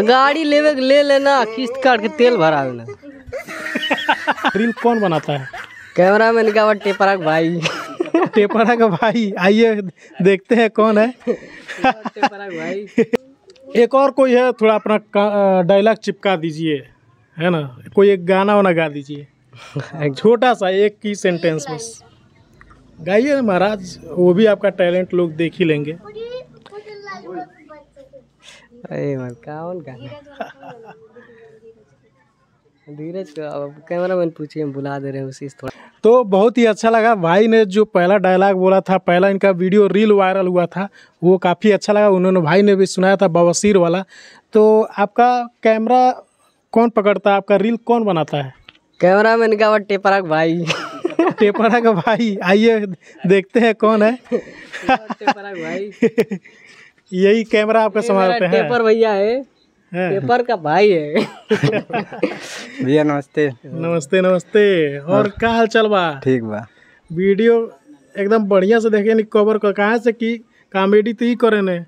गाड़ी लेवे ले लेना किस्त काट के तेल भरा लेना रील कौन बनाता है कैमरा मैन का टेपरा का भाई टेपरा का भाई आइए देखते हैं कौन है एक और कोई है थोड़ा अपना डायलॉग चिपका दीजिए है ना कोई एक गाना वाना गा दीजिए छोटा सा एक ही सेंटेंस बस गाइए महाराज वो भी आपका टैलेंट लोग देख ही लेंगे धीरज कैमरा मैन पूछिए बुला दे रहे हैं उसी थोड़ा तो बहुत ही अच्छा लगा भाई ने जो पहला डायलॉग बोला था पहला इनका वीडियो रील वायरल हुआ था वो काफ़ी अच्छा लगा उन्होंने भाई ने भी सुनाया था बवासीर वाला तो आपका कैमरा कौन पकड़ता है आपका रील कौन बनाता है कैमरा मैन का टेपरा भाई टेपरा का भाई आइए देखते हैं कौन है भाई यही कैमरा आपका संभालते हैं पेपर भैया है पेपर का भाई है भैया नमस्ते नमस्ते नमस्ते और क्या हाल चल बा ठीक बा वीडियो एकदम बढ़िया से देखे नहीं कवर कर कहा से की कॉमेडी तो ही करे ने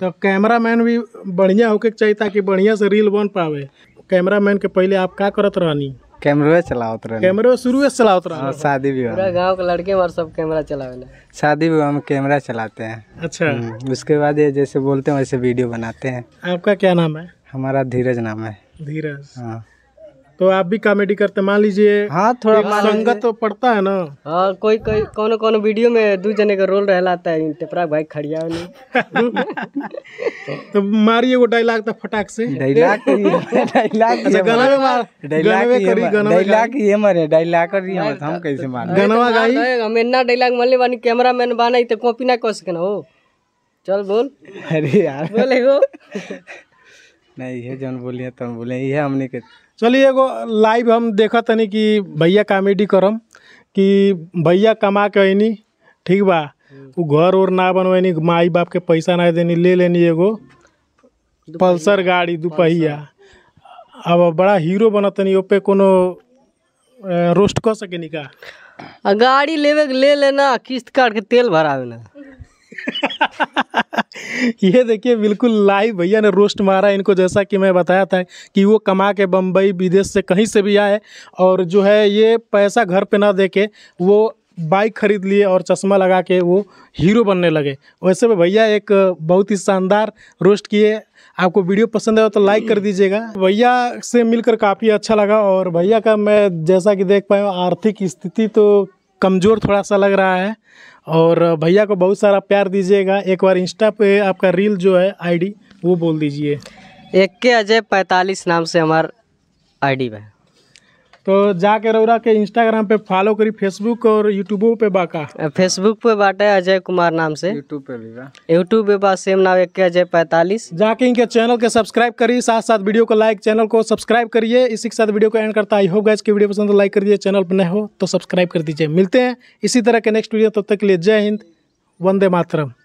तो कैमरा मैन भी बढ़िया होके चाहिए ताकि बढ़िया से रील बन पावे कैमरा मैन के पहले आप क्या करत रहनी कैमरे चलावत रहे कैमरे शुरू से चलावत रहा हाँ, शादी विवाह पूरा गांव के लड़के और सब कैमरा चलावे शादी विवाह में कैमरा चलाते हैं अच्छा हम्म, उसके बाद ये जैसे बोलते हैं वैसे वीडियो बनाते हैं आपका क्या नाम है हमारा धीरज नाम है धीरज हाँ तो आप भी कॉमेडी करते मान लीजिए हाँ थोड़ा संगत तो पड़ता है ना हाँ कोई कोई कौन कौन वीडियो में दो जने का रोल रहलाता है टेपरा भाई खड़िया तो तो मारिए वो डायलॉग था तो फटाक से डायलॉग तो डायलॉग गाना अच्छा, में मार डायलॉग करी गाना डायलॉग ये मारे डायलॉग करी हम तो हम कैसे मार गाना गाई हम इतना डायलॉग मान ले बानी कैमरामैन बाना तो कॉपी ना कर सकना हो चल बोल अरे यार बोले हो नहीं ये जन बोलिए तुम बोले ये हमने के चलिए एगो लाइव हम देख तनी कि भैया कॉमेडी करम कि भैया कमा के अनी ठीक बा हम्म। घर उर ना बनवैनी माई बाप के पैसा ना देनी ले लेनी एगो पल्सर गाड़ी दुपहिया अब बड़ा हीरो तनी ओपे कोनो रोस्ट कर सके का गाड़ी लेवे ले लेना किस्त काट के तेल भरा ये देखिए बिल्कुल लाइव भैया ने रोस्ट मारा इनको जैसा कि मैं बताया था कि वो कमा के बम्बई विदेश से कहीं से भी आए और जो है ये पैसा घर पे ना दे के वो बाइक खरीद लिए और चश्मा लगा के वो हीरो बनने लगे वैसे में भैया एक बहुत ही शानदार रोस्ट किए आपको वीडियो पसंद आया तो लाइक कर दीजिएगा भैया से मिलकर काफ़ी अच्छा लगा और भैया का मैं जैसा कि देख पाया आर्थिक स्थिति तो कमज़ोर थोड़ा सा लग रहा है और भैया को बहुत सारा प्यार दीजिएगा एक बार इंस्टा पे आपका रील जो है आईडी वो बोल दीजिए एक के अजय पैंतालीस नाम से हमारा आईडी डी तो जाके रौरा के इंस्टाग्राम पे फॉलो करी फेसबुक और यूट्यूब पे बाका फेसबुक पे बाटे अजय कुमार नाम से यूट्यूब पे भी यूट्यूब पे बा सेम नाम एक अजय पैंतालीस जाके इनके चैनल के सब्सक्राइब करिए साथ साथ वीडियो को लाइक चैनल को सब्सक्राइब करिए इसी के साथ वीडियो को एंड करता आई होप गैस की वीडियो पसंद तो लाइक कर दिए चैनल पर नहीं हो तो सब्सक्राइब कर दीजिए मिलते हैं इसी तरह के नेक्स्ट वीडियो तब तक के लिए जय हिंद वंदे मातरम